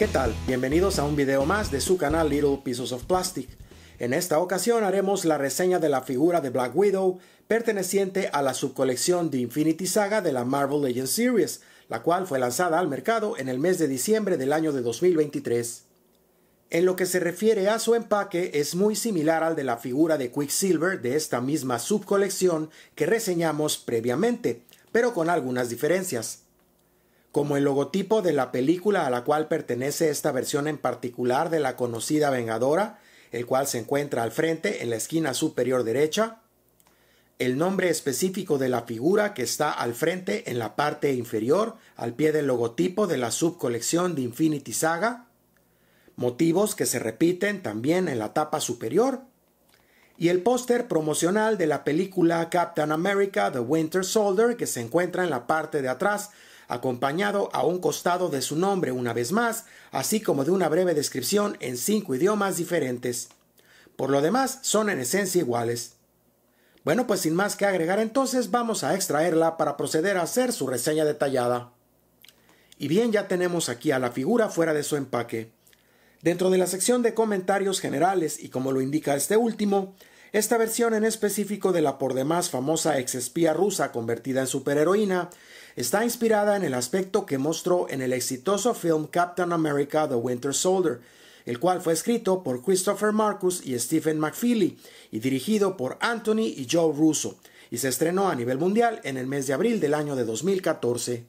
¿Qué tal? Bienvenidos a un video más de su canal Little Pieces of Plastic. En esta ocasión haremos la reseña de la figura de Black Widow perteneciente a la subcolección de Infinity Saga de la Marvel Legends Series, la cual fue lanzada al mercado en el mes de diciembre del año de 2023. En lo que se refiere a su empaque, es muy similar al de la figura de Quicksilver de esta misma subcolección que reseñamos previamente, pero con algunas diferencias como el logotipo de la película a la cual pertenece esta versión en particular de la conocida Vengadora, el cual se encuentra al frente en la esquina superior derecha, el nombre específico de la figura que está al frente en la parte inferior al pie del logotipo de la subcolección de Infinity Saga, motivos que se repiten también en la tapa superior, y el póster promocional de la película Captain America The Winter Soldier que se encuentra en la parte de atrás acompañado a un costado de su nombre una vez más, así como de una breve descripción en cinco idiomas diferentes. Por lo demás, son en esencia iguales. Bueno, pues sin más que agregar entonces vamos a extraerla para proceder a hacer su reseña detallada. Y bien, ya tenemos aquí a la figura fuera de su empaque. Dentro de la sección de comentarios generales y como lo indica este último, esta versión en específico de la por demás famosa exespía rusa convertida en superheroína está inspirada en el aspecto que mostró en el exitoso film Captain America The Winter Soldier, el cual fue escrito por Christopher Marcus y Stephen McFeely y dirigido por Anthony y Joe Russo, y se estrenó a nivel mundial en el mes de abril del año de 2014.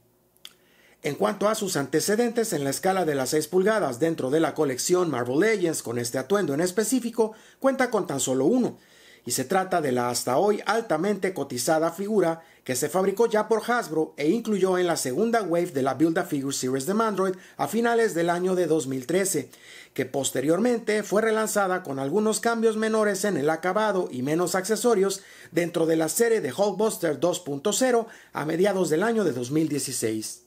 En cuanto a sus antecedentes en la escala de las 6 pulgadas dentro de la colección Marvel Legends con este atuendo en específico, cuenta con tan solo uno, y se trata de la hasta hoy altamente cotizada figura que se fabricó ya por Hasbro e incluyó en la segunda wave de la Build a Figure Series de Mandroid a finales del año de 2013, que posteriormente fue relanzada con algunos cambios menores en el acabado y menos accesorios dentro de la serie de Hulkbuster 2.0 a mediados del año de 2016.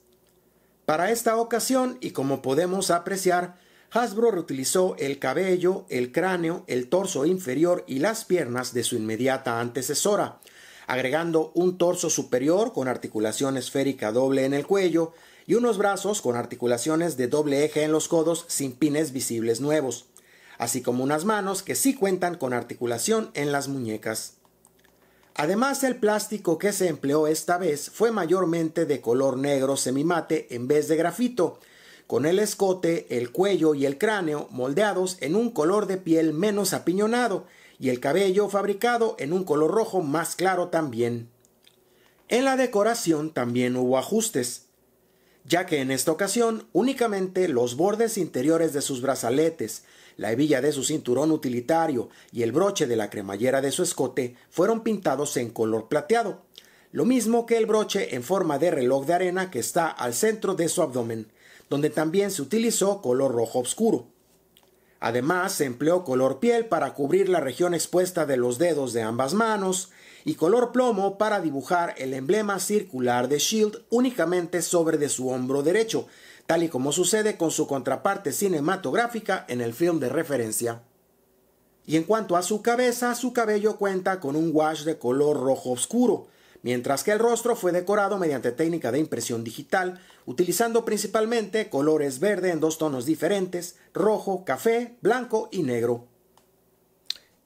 Para esta ocasión, y como podemos apreciar, Hasbro reutilizó el cabello, el cráneo, el torso inferior y las piernas de su inmediata antecesora, agregando un torso superior con articulación esférica doble en el cuello y unos brazos con articulaciones de doble eje en los codos sin pines visibles nuevos, así como unas manos que sí cuentan con articulación en las muñecas. Además, el plástico que se empleó esta vez fue mayormente de color negro semimate en vez de grafito, con el escote, el cuello y el cráneo moldeados en un color de piel menos apiñonado y el cabello fabricado en un color rojo más claro también. En la decoración también hubo ajustes, ya que en esta ocasión únicamente los bordes interiores de sus brazaletes, la hebilla de su cinturón utilitario y el broche de la cremallera de su escote fueron pintados en color plateado, lo mismo que el broche en forma de reloj de arena que está al centro de su abdomen, donde también se utilizó color rojo oscuro. Además, se empleó color piel para cubrir la región expuesta de los dedos de ambas manos y color plomo para dibujar el emblema circular de Shield únicamente sobre de su hombro derecho, tal y como sucede con su contraparte cinematográfica en el film de referencia. Y en cuanto a su cabeza, su cabello cuenta con un wash de color rojo oscuro, mientras que el rostro fue decorado mediante técnica de impresión digital, utilizando principalmente colores verde en dos tonos diferentes, rojo, café, blanco y negro.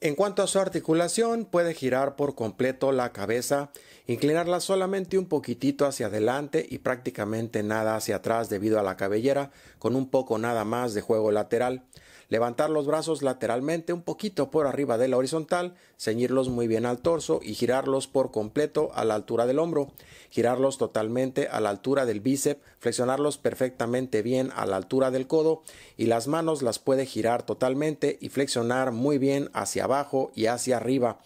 En cuanto a su articulación, puede girar por completo la cabeza, inclinarla solamente un poquitito hacia adelante y prácticamente nada hacia atrás debido a la cabellera, con un poco nada más de juego lateral. Levantar los brazos lateralmente un poquito por arriba de la horizontal, ceñirlos muy bien al torso y girarlos por completo a la altura del hombro, girarlos totalmente a la altura del bíceps, flexionarlos perfectamente bien a la altura del codo y las manos las puede girar totalmente y flexionar muy bien hacia abajo y hacia arriba,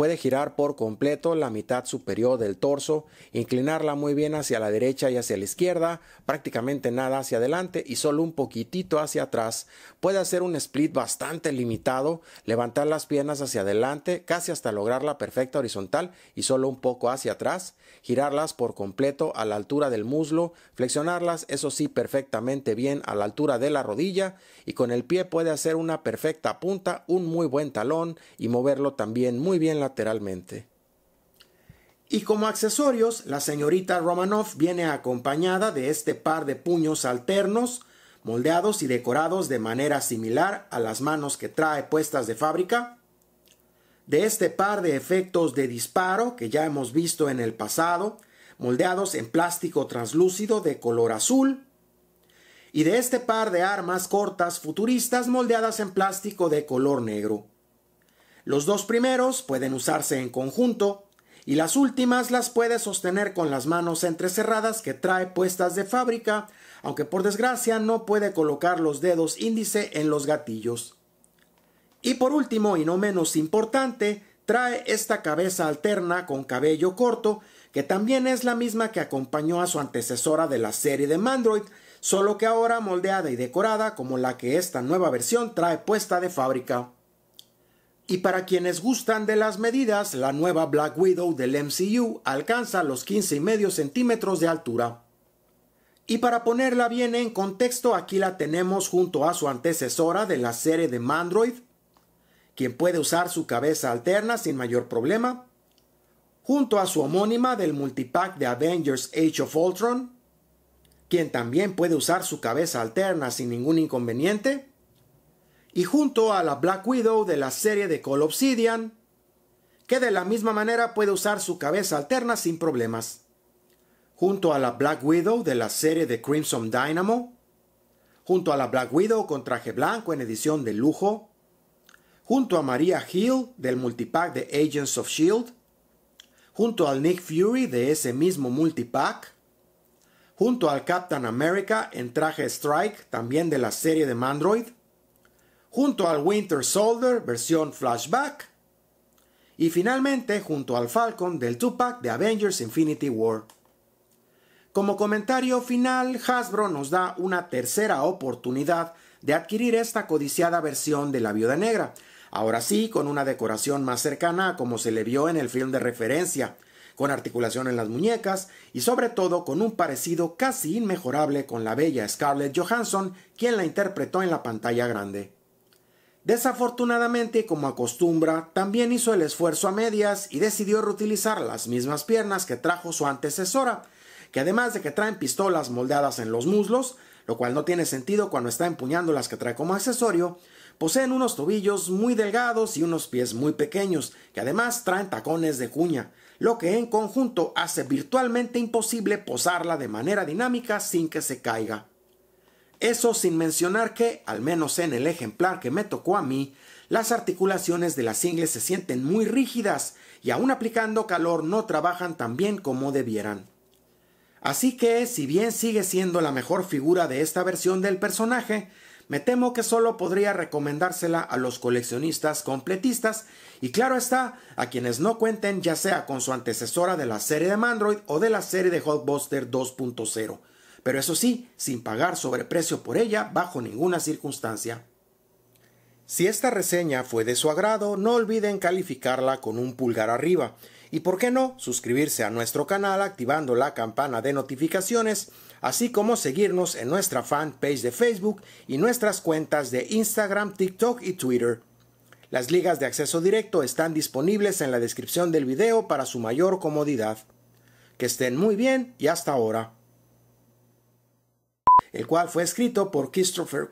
Puede girar por completo la mitad superior del torso, inclinarla muy bien hacia la derecha y hacia la izquierda, prácticamente nada hacia adelante y solo un poquitito hacia atrás. Puede hacer un split bastante limitado, levantar las piernas hacia adelante casi hasta lograr la perfecta horizontal y solo un poco hacia atrás, girarlas por completo a la altura del muslo, flexionarlas eso sí perfectamente bien a la altura de la rodilla y con el pie puede hacer una perfecta punta, un muy buen talón y moverlo también muy bien la y como accesorios, la señorita Romanoff viene acompañada de este par de puños alternos, moldeados y decorados de manera similar a las manos que trae puestas de fábrica, de este par de efectos de disparo que ya hemos visto en el pasado, moldeados en plástico translúcido de color azul, y de este par de armas cortas futuristas moldeadas en plástico de color negro. Los dos primeros pueden usarse en conjunto y las últimas las puede sostener con las manos entrecerradas que trae puestas de fábrica, aunque por desgracia no puede colocar los dedos índice en los gatillos. Y por último y no menos importante, trae esta cabeza alterna con cabello corto, que también es la misma que acompañó a su antecesora de la serie de Mandroid, solo que ahora moldeada y decorada como la que esta nueva versión trae puesta de fábrica. Y para quienes gustan de las medidas, la nueva Black Widow del MCU alcanza los y medio centímetros de altura. Y para ponerla bien en contexto, aquí la tenemos junto a su antecesora de la serie de Mandroid, quien puede usar su cabeza alterna sin mayor problema, junto a su homónima del multipack de Avengers Age of Ultron, quien también puede usar su cabeza alterna sin ningún inconveniente, y junto a la Black Widow de la serie de Call Obsidian, que de la misma manera puede usar su cabeza alterna sin problemas. Junto a la Black Widow de la serie de Crimson Dynamo, junto a la Black Widow con traje blanco en edición de lujo, junto a Maria Hill del multipack de Agents of Shield, junto al Nick Fury de ese mismo multipack, junto al Captain America en traje Strike también de la serie de Mandroid, junto al Winter Soldier versión flashback y finalmente junto al Falcon del 2-pack de Avengers Infinity War. Como comentario final, Hasbro nos da una tercera oportunidad de adquirir esta codiciada versión de la Viuda Negra, ahora sí con una decoración más cercana a como se le vio en el film de referencia, con articulación en las muñecas y sobre todo con un parecido casi inmejorable con la bella Scarlett Johansson, quien la interpretó en la pantalla grande. Desafortunadamente, como acostumbra, también hizo el esfuerzo a medias y decidió reutilizar las mismas piernas que trajo su antecesora, que además de que traen pistolas moldeadas en los muslos, lo cual no tiene sentido cuando está empuñando las que trae como accesorio, poseen unos tobillos muy delgados y unos pies muy pequeños, que además traen tacones de cuña, lo que en conjunto hace virtualmente imposible posarla de manera dinámica sin que se caiga. Eso sin mencionar que, al menos en el ejemplar que me tocó a mí, las articulaciones de las ingles se sienten muy rígidas y aún aplicando calor no trabajan tan bien como debieran. Así que, si bien sigue siendo la mejor figura de esta versión del personaje, me temo que solo podría recomendársela a los coleccionistas completistas y claro está, a quienes no cuenten ya sea con su antecesora de la serie de Mandroid o de la serie de Hulkbuster 2.0 pero eso sí, sin pagar sobreprecio por ella bajo ninguna circunstancia. Si esta reseña fue de su agrado, no olviden calificarla con un pulgar arriba y, por qué no, suscribirse a nuestro canal activando la campana de notificaciones, así como seguirnos en nuestra fanpage de Facebook y nuestras cuentas de Instagram, TikTok y Twitter. Las ligas de acceso directo están disponibles en la descripción del video para su mayor comodidad. Que estén muy bien y hasta ahora el cual fue escrito por Christopher